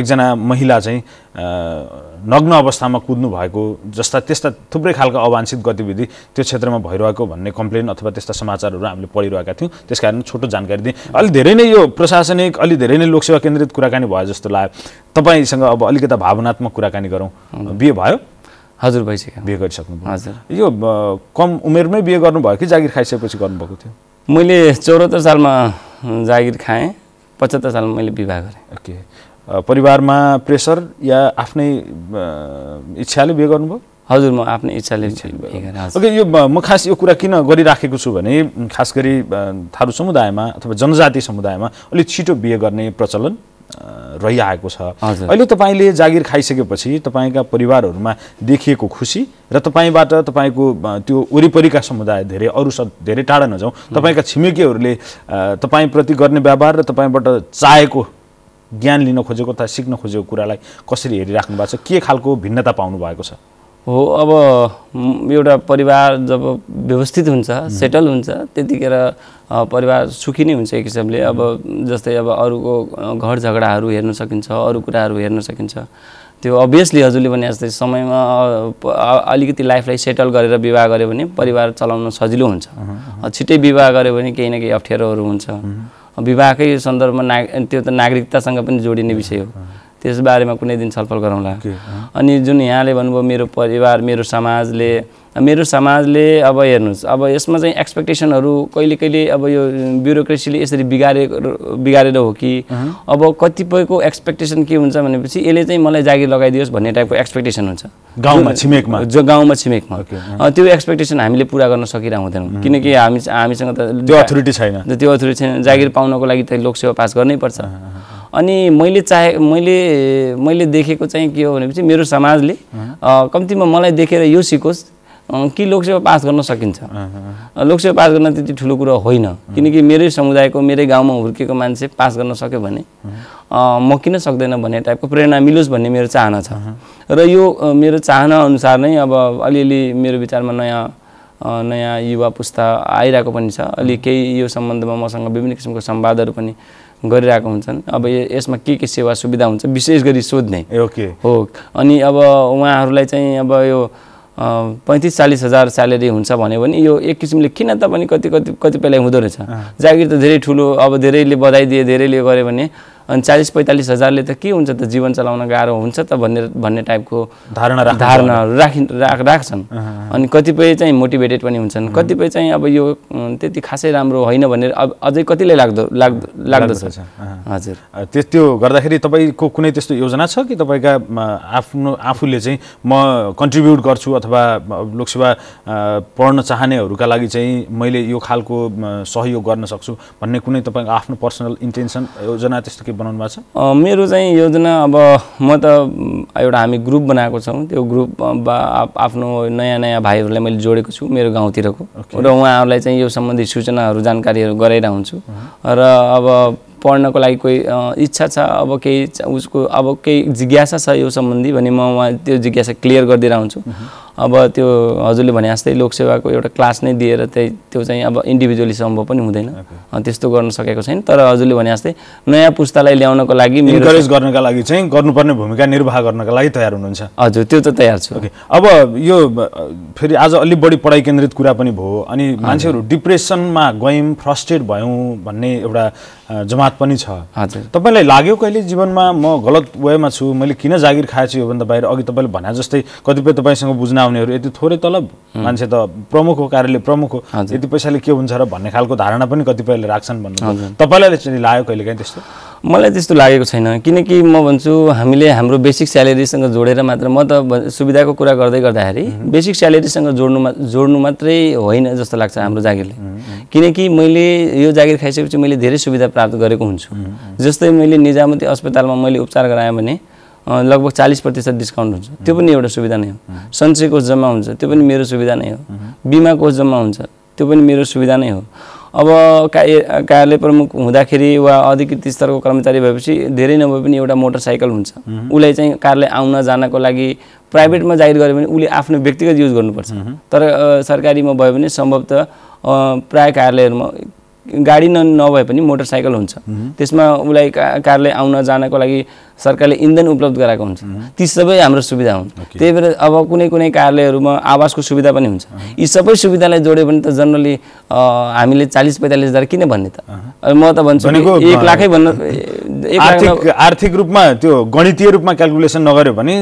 एकजना महिला चाहिँ नग्न अवस्थामा कुद्नु भएको जस्ता त्यस्ता थुप्रै खालका अवांछित गतिविधि त्यो क्षेत्रमा भइरहेको भन्ने कम्प्लेन अथवा त्यस्ता समाचारहरू हामीले पढिरहेका थियौँ त्यस कारण छोटो जानकारी दिएँ अलि धेरै नै यो प्रशासनिक अलि धेरै नै लोकसेवा केन्द्रित कुराकानी भयो जस्तो लाग्यो तपाईँसँग अब अलिकति भावनात्मक कुराकानी गरौँ बिहे भयो हजुर भइसक्यो बिहे गरिसक्नु हजुर यो कम उमेरमै बिहे गर्नुभयो कि जागिर खाइसकेपछि गर्नुभएको थियो मैले चौरात्तर सालमा जागिर खाएँ पचहत्तर सालमा मैले विवाह गरेँ ओके परिवारमा प्रेसर या आफ्नै इच्छाले बिहे गर्नुभयो हजुर म आफ्नै इच्छाले ओके यो म खास यो कुरा किन गरिराखेको छु भने खास गरी थारू समुदायमा अथवा जनजाति समुदायमा अलिक छिटो बिहे गर्ने प्रचलन रहिआएको छ अहिले तपाईँले जागिर खाइसकेपछि तपाईँका परिवारहरूमा देखिएको खुसी र तपाईँबाट तपाईँको त्यो वरिपरिका समुदाय धेरै अरू स धेरै टाढा नजाउँ तपाईँका छिमेकीहरूले तपाईँप्रति गर्ने व्यवहार र तपाईँबाट चाहेको ज्ञान लिन खोजेको अथवा सिक्न खोजेको कुरालाई कसरी हेरिराख्नु भएको छ के खालको भिन्नता पाउनु भएको छ हो अब एउटा परिवार जब व्यवस्थित हुन्छ सेटल हुन्छ त्यतिखेर परिवार सुखी नै हुन्छ एक हिसाबले अब जस्तै अब अरूको घर झगडाहरू हेर्न सकिन्छ अरू कुराहरू हेर्न सकिन्छ त्यो अभियसली हजुरले भने जस्तै समयमा अलिकति लाइफलाई सेटल गरेर विवाह गऱ्यो भने परिवार चलाउन सजिलो हुन्छ छिट्टै विवाह गऱ्यो भने केही न केही अप्ठ्यारोहरू हुन्छ विवाहकै सन्दर्भमा नाग त्यो त नागरिकतासँग पनि जोडिने विषय हो त्यस बारेमा कुनै दिन छलफल गरौँला अनि जुन यहाँले भन्नुभयो मेरो परिवार मेरो समाजले मेरो समाजले अब हेर्नुहोस् अब यसमा चाहिँ एक्सपेक्टेसनहरू कहिले कहिले अब यो ब्युरोक्रेसीले यसरी बिगारे बिगारेर हो कि अब कतिपयको एक्सपेक्टेसन के हुन्छ भनेपछि यसले चाहिँ मलाई जागिर लगाइदियोस् भन्ने टाइपको एक्सपेक्टेसन हुन्छ गाउँमा छिमेकमा जो गाउँमा छिमेकमा त्यो एक्सपेक्टेसन हामीले पुरा गर्न सकिरहेको हुँदैनौँ किनकि हामी हामीसँग त त्यो अथोरिटी छैन त्यो अथोरिटी छैन जागिर पाउनको लागि त लोकसेवा पास गर्नै पर्छ अनि मैले चाहे मैले मैले देखेको चाहिँ के हो भनेपछि मेरो समाजले कम्तीमा मलाई देखेर यो सिकोस् कि लोकसेवा पास गर्न सकिन्छ लोकसेवा पास गर्न त्यति ठुलो कुरा होइन किनकि मेरै समुदायको मेरै गाउँमा हुर्केको मान्छे पास गर्न सक्यो भने म किन सक्दैन भन्ने टाइपको प्रेरणा मिलोस् भन्ने मेरो चाहना छ र यो मेरो चाहना अनुसार नै अब अलिअलि मेरो विचारमा नयाँ नयाँ युवा पुस्ता आइरहेको पनि छ अलि केही यो सम्बन्धमा मसँग विभिन्न किसिमको संवादहरू पनि गरिरहेको हुन्छन् अब यसमा के के सेवा सुविधा हुन्छ विशेष गरी सोध्ने ओके हो अनि अब उहाँहरूलाई चाहिँ अब यो पैँतिस चालिस हजार स्यालेरी हुन्छ भन्यो भने यो एक किसिमले किन त पनि कति कति कतिपयलाई हुँदो रहेछ जागिर त धेरै ठुलो अब धेरैले बधाई दिए धेरैले गऱ्यो भने अनि चालिस पैँतालिस हजारले त के हुन्छ त जीवन चलाउन गाह्रो हुन्छ त भन्ने भन्ने टाइपको धारणा धारणाहरू राखि राख राख्छन् अनि कतिपय चाहिँ मोटिभेटेड पनि हुन्छन् कतिपय चाहिँ अब यो त्यति खासै राम्रो होइन भनेर अब अझै कतिलाई लाग्दो लाग्दो लाग्दछ हजुर त्यो गर्दाखेरि तपाईँको कुनै त्यस्तो योजना छ कि तपाईँका आफ्नो आफूले चाहिँ म कन्ट्रिब्युट गर्छु अथवा लोकसेवा पढ्न चाहनेहरूका लागि चाहिँ मैले यो खालको सहयोग गर्न सक्छु भन्ने कुनै तपाईँको आफ्नो पर्सनल इन्टेन्सन योजना त्यस्तो के बनाउनु भएको छ मेरो चाहिँ योजना अब म त एउटा हामी ग्रुप बनाएको छौँ त्यो ग्रुप आफ्नो नयाँ नयाँ भाइहरूलाई मैले जोडेको छु मेरो गाउँतिरको र उहाँहरूलाई चाहिँ यो सम्बन्धी सूचनाहरू जानकारीहरू गराइरहेको हुन्छु र अब पढ्नको लागि कोही इच्छा छ अब केही उसको अब केही जिज्ञासा छ यो सम्बन्धी भने म उहाँ त्यो जिज्ञासा क्लियर गरिदिएर हुन्छु अब त्यो हजुरले भने जस्तै लोकसेवाको एउटा क्लास नै दिएर त्यही त्यो चाहिँ अब इन्डिभिजुअली सम्भव पनि हुँदैन त्यस्तो गर्न सकेको छैन तर हजुरले भने जस्तै नयाँ पुस्तालाई ल्याउनको लागि इन्करेज गर्नका लागि चाहिँ गर्नुपर्ने भूमिका निर्वाह गर्नका लागि तयार हुनुहुन्छ हजुर त्यो त तयार छु ओके अब यो फेरि आज अलिक बढी पढाइ केन्द्रित कुरा पनि भयो अनि मान्छेहरू डिप्रेसनमा गयौँ फ्रस्ट्रेट भयौँ भन्ने एउटा जमात पनि छ हजुर तपाईँलाई लाग्यो कहिले जीवनमा म गलत वेमा छु मैले किन जागिर खाएछु योभन्दा बाहिर अघि तपाईँले भने जस्तै कतिपय तपाईँसँग बुझ्न आउनेहरू यति थोरै तलब मान्छे त प्रमुख हो कार्यालय प्रमुख हो यति पैसाले के हुन्छ र भन्ने खालको धारणा पनि कतिपयले राख्छन् भन्नु तपाईँलाई चाहिँ लाग्यो कहिलेकाहीँ त्यस्तो मलाई त्यस्तो लागेको छैन किनकि म भन्छु हामीले हाम्रो बेसिक स्यालेरीसँग जोडेर मात्र म त सुविधाको कुरा गर्दै गर्दाखेरि बेसिक स्यालेरीसँग जोड्नु जोड्नु मात्रै होइन जस्तो लाग्छ हाम्रो जागिरले किनकि मैले यो जागिर खाइसकेपछि मैले धेरै सुविधा प्राप्त गरेको हुन्छु जस्तै मैले निजामती अस्पतालमा मैले उपचार गराएँ भने लगभग चालिस प्रतिशत डिस्काउन्ट हुन्छ त्यो पनि एउटा सुविधा नै हो सञ्चय कोष जम्मा हुन्छ त्यो पनि मेरो सुविधा नै हो बिमा कोष जम्मा हुन्छ त्यो पनि मेरो सुविधा नै हो अब कार्य कार्यालय प्रमुख हुँदाखेरि वा अधिकृत स्तरको कर्मचारी भएपछि धेरै नभए पनि एउटा मोटरसाइकल हुन्छ उसलाई चाहिँ कार्यालय आउन जानको लागि प्राइभेटमा जाहिर गऱ्यो भने उसले आफ्नो व्यक्तिगत युज गर्नुपर्छ तर सरकारीमा भयो भने सम्भवतः प्राय कार्यालयहरूमा गाडी न नभए पनि मोटरसाइकल हुन्छ त्यसमा उसलाई का कारले आउन जानको लागि सरकारले इन्धन उपलब्ध गराएको हुन्छ ती सबै हाम्रो सुविधा हुन् त्यही भएर अब कुनै कुनै कार्यालयहरूमा आवासको सुविधा पनि हुन्छ यी सबै सुविधालाई जोड्यो भने त जनरली हामीले चालिस पैँतालिस हजार किन भन्ने त म त भन्छु एक लाखै भन्न आर्थिक रूपमा त्यो गणितीय रूपमा क्यालकुलेसन नगर्यो भने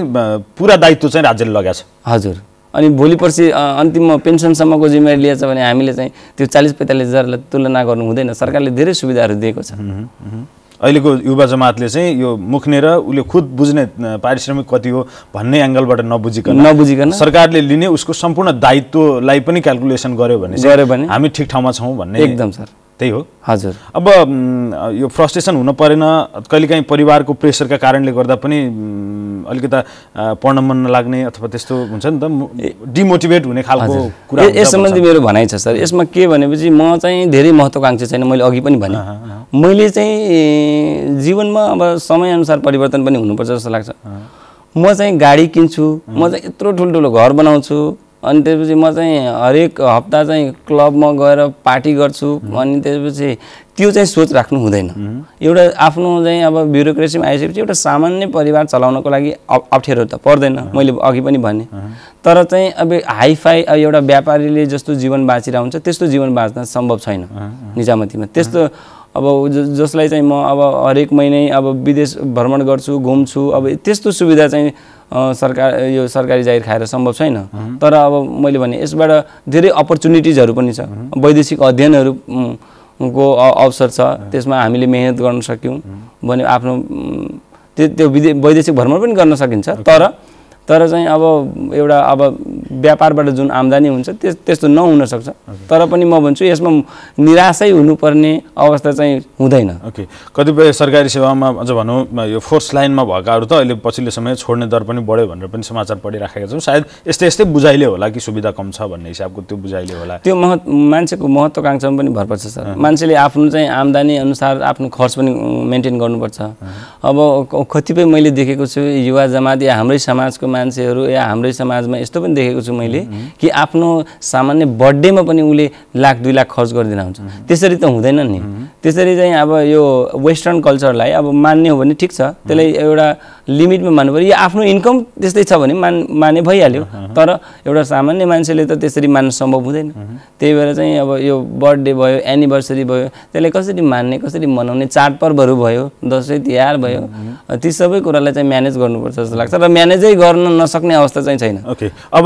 पुरा दायित्व चाहिँ राज्यले लगाएको छ हजुर अनि भोलि पर्सि अन्तिममा पेन्सनसम्मको जिम्मेवारी लिएछ भने हामीले चाहिँ त्यो चालिस पैँतालिस हजारलाई तुलना गर्नु हुँदैन सरकारले धेरै सुविधाहरू दिएको छ अहिलेको युवा जमातले चाहिँ यो मुख्ने र उसले खुद बुझ्ने पारिश्रमिक कति हो भन्ने एङ्गलबाट नबुझिकन नबुझिकन सरकारले लिने उसको सम्पूर्ण दायित्वलाई पनि क्यालकुलेसन गर्यो भने गर्यो भने हामी ठिक ठाउँमा छौँ भन्ने एकदम सर त्यही हो हजुर अब यो फ्रस्ट्रेसन हुन परेन कहिलेकाहीँ परिवारको प्रेसरका कारणले गर्दा पनि अलिकता पढ्न मन नलाग्ने अथवा त्यस्तो हुन्छ नि त डिमोटिभेट हुने खालको कुरा यस सम्बन्धी मेरो भनाइ छ सर यसमा के भनेपछि म चाहिँ धेरै महत्त्वकाङ्क्षी छैन मैले अघि पनि भने मैले चाहिँ जीवनमा अब समयअनुसार परिवर्तन पनि हुनुपर्छ जस्तो लाग्छ म चाहिँ गाडी किन्छु म चाहिँ यत्रो ठुल्ठुलो घर बनाउँछु अनि त्यसपछि म चाहिँ हरेक हप्ता चाहिँ क्लबमा गएर पार्टी गर्छु अनि त्यसपछि त्यो चाहिँ सोच राख्नु हुँदैन एउटा आफ्नो चाहिँ अब ब्युरोक्रेसीमा आइसकेपछि एउटा सामान्य परिवार चलाउनको लागि अप्ठ्यारो त पर्दैन मैले अघि पनि भनेँ तर चाहिँ अब हाइफाई एउटा व्यापारीले जस्तो जीवन हुन्छ त्यस्तो जीवन बाँच्न सम्भव छैन निजामतीमा त्यस्तो अब जसलाई चाहिँ म अब हरेक महिनै अब विदेश भ्रमण गर्छु घुम्छु अब त्यस्तो सुविधा चाहिँ सरकार यो सरकारी जागिर खाएर सम्भव छैन तर अब मैले भने यसबाट धेरै अपर्च्युनिटिजहरू पनि छ वैदेशिक अध्ययनहरू को अवसर छ त्यसमा हामीले मेहनत गर्न सक्यौँ भने आफ्नो त्यो त्यो विदे वैदेशिक भ्रमण पनि गर्न सकिन्छ तर तर चाहिँ अब एउटा अब व्यापारबाट जुन आम्दानी हुन्छ त्यस त्यस्तो नहुनसक्छ तर पनि म भन्छु यसमा निराशै हुनुपर्ने अवस्था चाहिँ हुँदैन ओके कतिपय सरकारी सेवामा अझ भनौँ यो फोर्स लाइनमा भएकाहरू त अहिले पछिल्लो समय छोड्ने दर पनि बढ्यो भनेर पनि समाचार पढिराखेका छौँ सायद यस्तै यस्तै बुझाइले होला कि सुविधा कम छ भन्ने हिसाबको त्यो बुझाइले होला त्यो महत् मान्छेको महत्त्वकाङ्क्षामा पनि भर पर्छ सर मान्छेले आफ्नो चाहिँ आम्दानी अनुसार आफ्नो खर्च पनि मेन्टेन गर्नुपर्छ अब कतिपय मैले देखेको छु युवा जमाती या हाम्रै समाजको मान्छेहरू या हाम्रै समाजमा यस्तो पनि देखेको छु मैले कि आफ्नो सामान्य बर्थडेमा पनि उसले लाख दुई लाख खर्च गरिदिन हुन्छ त्यसरी त हुँदैन नि त्यसरी चाहिँ अब यो वेस्टर्न कल्चरलाई अब मान्ने हो भने ठिक छ त्यसलाई एउटा लिमिटमा मान्नु पऱ्यो यो आफ्नो इन्कम त्यस्तै छ भने मान माने भइहाल्यो तर एउटा सामान्य मान्छेले त त्यसरी मान्नु सम्भव हुँदैन त्यही भएर चाहिँ अब यो बर्थडे भयो एनिभर्सरी भयो त्यसलाई कसरी मान्ने कसरी मनाउने चाडपर्वहरू भयो दसैँ तिहार भयो ती सबै कुरालाई चाहिँ म्यानेज गर्नुपर्छ जस्तो लाग्छ र म्यानेजै गर्न नसक्ने अवस्था चाहिँ छैन ओके अब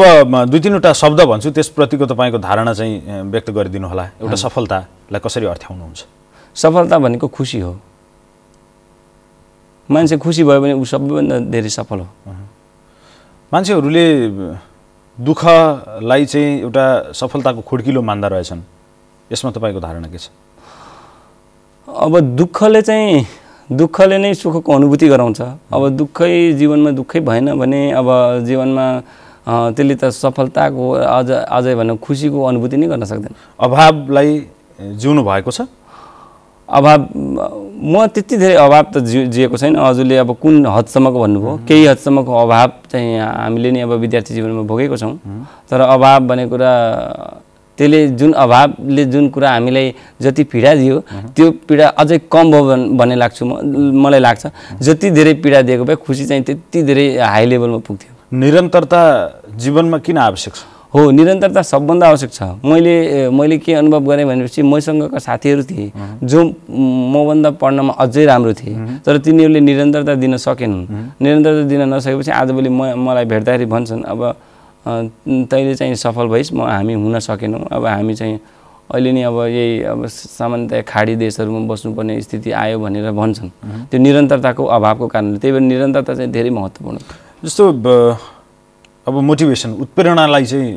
दुई तिनवटा शब्द भन्छु त्यसप्रतिको तपाईँको धारणा चाहिँ व्यक्त गरिदिनु होला एउटा सफलतालाई कसरी अर्थ्याउनुहुन्छ सफलता भनेको खुसी हो मान्छे खुसी भयो भने ऊ सबैभन्दा धेरै सफल हो मान्छेहरूले दुःखलाई चाहिँ एउटा सफलताको खुड्किलो मान्दा रहेछन् यसमा तपाईँको धारणा के छ अब दुःखले चाहिँ दुःखले नै सुखको अनुभूति गराउँछ अब दुःखै जीवनमा दुःखै भएन भने अब जीवनमा त्यसले त सफलताको अझ अझै भने खुसीको अनुभूति नै गर्न सक्दैन अभावलाई जिउनु भएको छ अभाव म त्यति धेरै अभाव त जि जिएको छैन हजुरले अब कुन हदसम्मको भन्नुभयो केही हदसम्मको अभाव चाहिँ हामीले नै अब विद्यार्थी जीवनमा भोगेको छौँ तर अभाव भन्ने कुरा त्यसले जुन अभावले जुन कुरा हामीलाई जति पीडा दियो त्यो पीडा अझै कम भयो भन्ने लाग्छु म मलाई लाग्छ जति धेरै पीडा दिएको भए खुसी चाहिँ त्यति धेरै हाई लेभलमा पुग्थ्यो निरन्तरता जीवनमा किन आवश्यक छ हो निरन्तरता सबभन्दा आवश्यक छ मैले मैले के अनुभव गरेँ भनेपछि मसँगका साथीहरू थिए जो मभन्दा पढ्नमा अझै राम्रो थिए तर तिनीहरूले निरन्तरता दिन सकेनन् निरन्तरता दिन नसकेपछि आजभोलि म मलाई भेट्दाखेरि भन्छन् अब तैँले चाहिँ सफल भइस् म हामी हुन सकेनौँ अब हामी चाहिँ अहिले नै अब यही अब सामान्यतया खाडी देशहरूमा बस्नुपर्ने स्थिति आयो भनेर भन्छन् त्यो निरन्तरताको अभावको कारणले त्यही भएर निरन्तरता चाहिँ धेरै महत्त्वपूर्ण जस्तो अब मोटिभेसन उत्प्रेरणालाई चाहिँ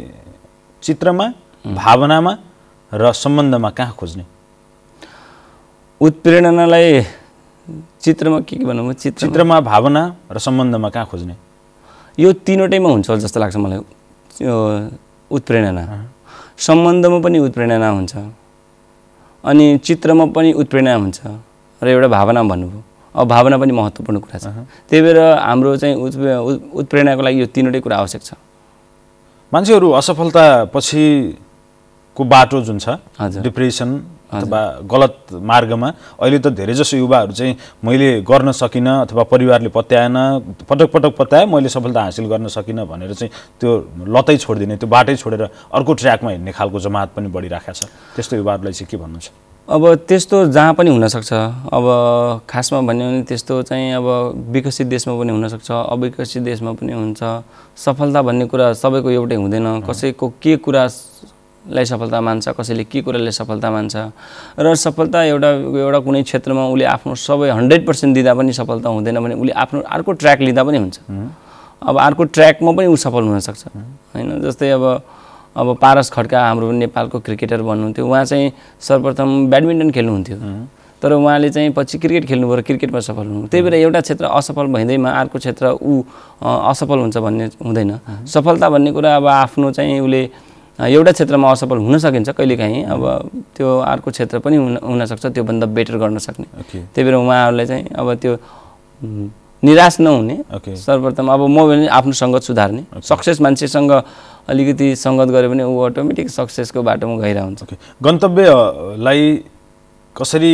चित्रमा भावनामा र सम्बन्धमा कहाँ खोज्ने उत्प्रेरणालाई चित्रमा के के भनौँ चित्रमा भावना र सम्बन्धमा कहाँ खोज्ने यो तिनवटैमा हुन्छ जस्तो लाग्छ मलाई उत्प्रेरणा सम्बन्धमा पनि उत्प्रेरणा हुन्छ अनि चित्रमा पनि उत्प्रेरणा हुन्छ र एउटा भावना भन्नुभयो भावना पनि महत्त्वपूर्ण कुरा छ त्यही भएर हाम्रो चाहिँ उत्प्रेरणाको लागि यो तिनवटै कुरा आवश्यक छ मान्छेहरू असफलता पछिको बाटो जुन छ डिप्रेसन अथवा गलत मार्गमा अहिले त धेरैजसो युवाहरू चाहिँ मैले गर्न सकिनँ अथवा परिवारले पत्याएन पटक पटक पत्याएँ मैले सफलता हासिल गर्न सकिनँ भनेर चाहिँ त्यो लतै छोडिदिने त्यो बाटै छोडेर अर्को ट्र्याकमा हिँड्ने खालको जमात पनि बढिरहेको छ त्यस्तो युवाहरूलाई चाहिँ के भन्नु छ अब त्यस्तो जहाँ पनि हुनसक्छ अब खासमा भन्यो भने त्यस्तो चाहिँ अब विकसित देशमा पनि हुनसक्छ अविकसित देशमा पनि हुन्छ सफलता भन्ने कुरा सबैको एउटै हुँदैन कसैको के कुरालाई सफलता मान्छ कसैले के कुराले सफलता मान्छ र सफलता एउटा एउटा कुनै क्षेत्रमा उसले आफ्नो सबै हन्ड्रेड पर्सेन्ट दिँदा पनि सफलता हुँदैन भने उसले आफ्नो अर्को ट्र्याक लिँदा पनि हुन्छ अब अर्को ट्र्याकमा पनि ऊ सफल हुनसक्छ होइन जस्तै अब अब पारस खड्का हाम्रो नेपालको क्रिकेटर भन्नुहुन्थ्यो उहाँ चाहिँ सर्वप्रथम ब्याडमिन्टन खेल्नुहुन्थ्यो तर उहाँले चाहिँ पछि क्रिकेट खेल्नुभयो र क्रिकेटमा सफल हुनु त्यही भएर एउटा क्षेत्र असफल भइँदैमा अर्को क्षेत्र ऊ असफल हुन्छ भन्ने हुँदैन सफलता भन्ने कुरा अब आफ्नो चाहिँ उसले एउटा क्षेत्रमा असफल हुन सकिन्छ कहिलेकाहीँ अब त्यो अर्को क्षेत्र पनि हुन हुनसक्छ त्योभन्दा बेटर गर्न सक्ने त्यही भएर उहाँहरूलाई चाहिँ अब त्यो निराश नहुने सर्वप्रथम अब म भने आफ्नो सङ्गत सुधार्ने सक्सेस मान्छेसँग अलिकति सङ्गत गऱ्यो भने ऊ अटोमेटिक सक्सेसको बाटोमा गइरहन्छ okay. गन्तव्यलाई कसरी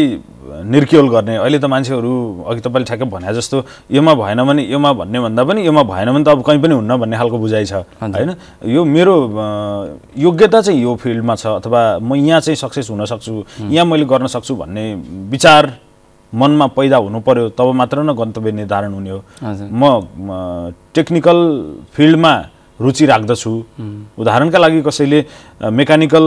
निर्क्योल गर्ने अहिले त मान्छेहरू अघि तपाईँले ठ्याक्कै भने जस्तो योमा भएन भने योमा भन्ने भन्दा पनि योमा भएन भने त अब कहीँ पनि हुन्न भन्ने खालको बुझाइ छ होइन यो मेरो योग्यता चाहिँ यो फिल्डमा छ अथवा म यहाँ चाहिँ सक्सेस हुन सक्छु यहाँ मैले गर्न सक्छु भन्ने विचार मनमा पैदा हुनु पर्यो तब मात्र न गन्तव्य निर्धारण हुने हो म टेक्निकल फिल्डमा रुचि राख्दछु उदाहरणका लागि कसैले मेकानिकल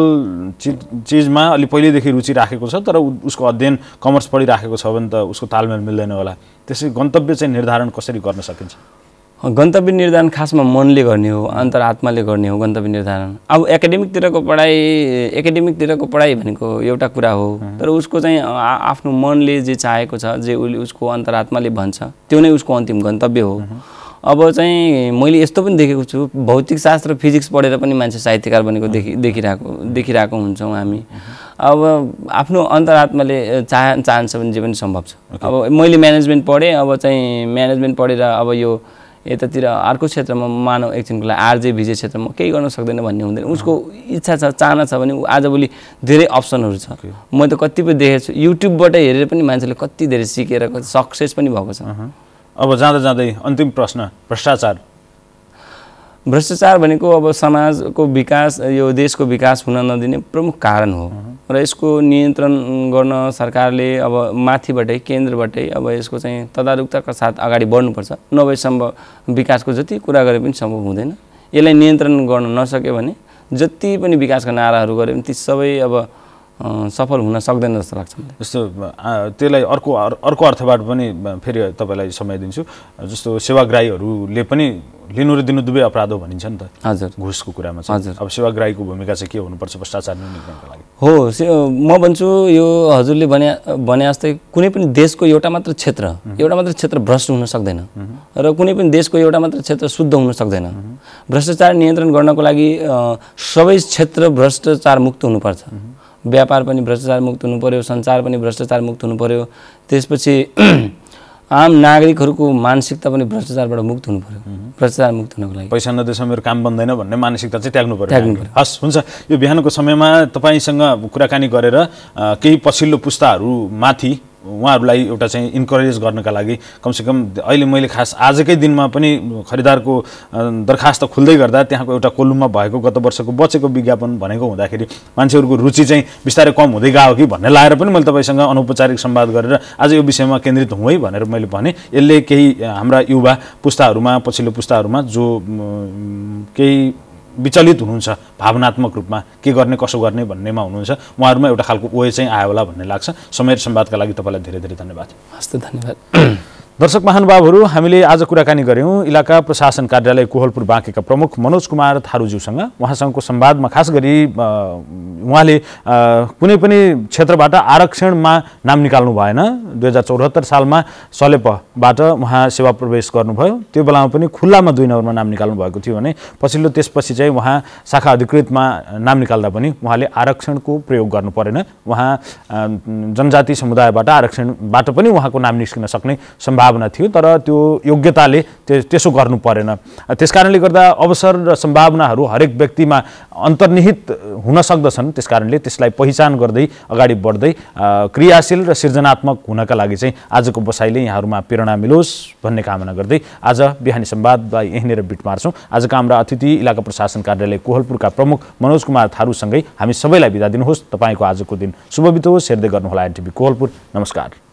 चिज चिजमा अलि पहिल्यैदेखि रुचि राखेको छ तर उसको अध्ययन कमर्स पढिराखेको छ भने त उसको तालमेल मिल्दैन होला त्यसै गन्तव्य चाहिँ निर्धारण कसरी गर्न सकिन्छ गन्तव्य निर्धारण खासमा मनले गर्ने हो अन्तरात्माले गर्ने हो गन्तव्य निर्धारण अब एकाडेमिकतिरको पढाइ एकाडेमिकतिरको पढाइ भनेको एउटा कुरा हो तर उसको चाहिँ आफ्नो मनले जे चाहेको छ जे उसले उसको अन्तरात्माले भन्छ त्यो नै उसको अन्तिम गन्तव्य हो अब चाहिँ मैले यस्तो पनि देखेको छु भौतिक शास्त्र फिजिक्स पढेर पनि मान्छे साहित्यकार बनेको देखि देखिरहेको देखिरहेको हुन्छौँ हामी अब आफ्नो अन्तरात्माले चाह चाहन्छ भने जे पनि सम्भव छ अब मैले म्यानेजमेन्ट पढेँ अब चाहिँ म्यानेजमेन्ट पढेर अब यो यतातिर अर्को क्षेत्रमा मानव एकछिनको लागि आरजे भिजे क्षेत्रमा केही गर्न सक्दैन भन्ने हुँदैन उसको इच्छा छ चाहना छ भने आजभोलि धेरै अप्सनहरू छ म त कतिपय देखेको छु युट्युबबाट हेरेर पनि मान्छेले कति धेरै सिकेर सक्सेस पनि भएको छ अब जाँदा जाँदै अन्तिम प्रश्न भ्रष्टाचार भ्रष्टाचार भनेको अब समाजको विकास यो देशको विकास हुन नदिने प्रमुख कारण हो र यसको नियन्त्रण गर्न सरकारले अब माथिबाटै केन्द्रबाटै अब यसको चाहिँ तदारुकताका साथ अगाडि बढ्नुपर्छ नभए सम्भव विकासको जति कुरा गरे पनि सम्भव हुँदैन यसलाई नियन्त्रण गर्न नसक्यो भने जति पनि विकासका नाराहरू गरे पनि ती सबै अब सफल हुन सक्दैन जस्तो लाग्छ जस्तो त्यसलाई अर्को अर्को अर्थबाट पनि फेरि तपाईँलाई समय दिन्छु जस्तो सेवाग्राहीहरूले पनि लिनु र दिनु दुवै अपराध हो भनिन्छ नि त हजुर घुसको कुरामा हजुर अब सेवाग्राहीको भूमिका चाहिँ के हुनुपर्छ भ्रष्टाचार नियन्त्रणको लागि हो म भन्छु यो हजुरले भने भने जस्तै कुनै पनि देशको एउटा मात्र क्षेत्र एउटा मात्र क्षेत्र भ्रष्ट हुन सक्दैन र कुनै पनि देशको एउटा मात्र क्षेत्र शुद्ध हुन सक्दैन भ्रष्टाचार नियन्त्रण गर्नको लागि सबै क्षेत्र भ्रष्टाचार मुक्त हुनुपर्छ व्यापार पनि भ्रष्टाचार मुक्त हुनु पऱ्यो सञ्चार पनि भ्रष्टाचार मुक्त हुनु पऱ्यो त्यसपछि आम नागरिकहरूको मानसिकता पनि भ्रष्टाचारबाट मुक्त हुनु पऱ्यो भ्रष्टाचार मुक्त हुनुको लागि पैसा नदिएसम्म मेरो काम बन्दैन भन्ने मानसिकता चाहिँ त्याग्नु पऱ्यो त्याग्नु पऱ्यो हस् हुन्छ यो बिहानको समयमा तपाईँसँग कुराकानी गरेर केही पछिल्लो पुस्ताहरूमाथि उहाँहरूलाई एउटा चाहिँ इन्करेज गर्नका लागि कमसेकम अहिले मैले खास आजकै दिनमा पनि खरिदारको दरखास्त खुल्दै गर्दा त्यहाँको एउटा कोलुममा भएको गत वर्षको बचेको विज्ञापन भनेको हुँदाखेरि मान्छेहरूको रुचि चाहिँ बिस्तारै कम हुँदै गएको कि भन्ने लागेर पनि मैले तपाईँसँग अनौपचारिक संवाद गरेर आज यो विषयमा केन्द्रित हुँ है भनेर मैले भने यसले केही हाम्रा युवा पुस्ताहरूमा पछिल्लो पुस्ताहरूमा जो केही विचलित हुनुहुन्छ भावनात्मक रूपमा के गर्ने कसो गर्ने भन्नेमा हुनुहुन्छ उहाँहरूमा एउटा खालको ओए चाहिँ आयो होला भन्ने लाग्छ समय सम्वादका लागि तपाईँलाई धेरै धेरै धन्यवाद हस्त धन्यवाद दर्शक महानुभावहरू हामीले आज कुराकानी गऱ्यौँ इलाका प्रशासन कार्यालय कोहलपुर बाँकेका प्रमुख मनोज कुमार थारूज्यूसँग उहाँसँगको संवादमा खास गरी उहाँले कुनै पनि क्षेत्रबाट आरक्षणमा नाम निकाल्नु भएन दुई हजार चौहत्तर सालमा सलेपबाट उहाँ सेवा प्रवेश गर्नुभयो त्यो बेलामा पनि खुल्लामा दुई नम्बरमा नाम निकाल्नु भएको थियो भने पछिल्लो त्यसपछि चाहिँ उहाँ शाखा अधिकृतमा नाम निकाल्दा पनि उहाँले आरक्षणको प्रयोग गर्नु परेन उहाँ जनजाति समुदायबाट आरक्षणबाट पनि उहाँको नाम निस्किन सक्ने सम्भावना भावना थियो तर त्यो योग्यताले त्यसो गर्नु परेन त्यस कारणले गर्दा अवसर र सम्भावनाहरू हरेक व्यक्तिमा अन्तर्निहित हुन सक्दछन् त्यस कारणले त्यसलाई पहिचान गर्दै अगाडि बढ्दै क्रियाशील र सृजनात्मक हुनका लागि चाहिँ आजको बसाइले यहाँहरूमा प्रेरणा मिलोस् भन्ने कामना गर्दै आज बिहानी सम्वाद यहीँनिर बिट मार्छौँ आजका हाम्रा अतिथि इलाका प्रशासन कार्यालय कोहलपुरका प्रमुख मनोज कुमार थारूसँगै हामी सबैलाई बिदा दिनुहोस् तपाईँको आजको दिन शुभ बितोस् हेर्दै गर्नुहोला एनटिभी कोहलपुर नमस्कार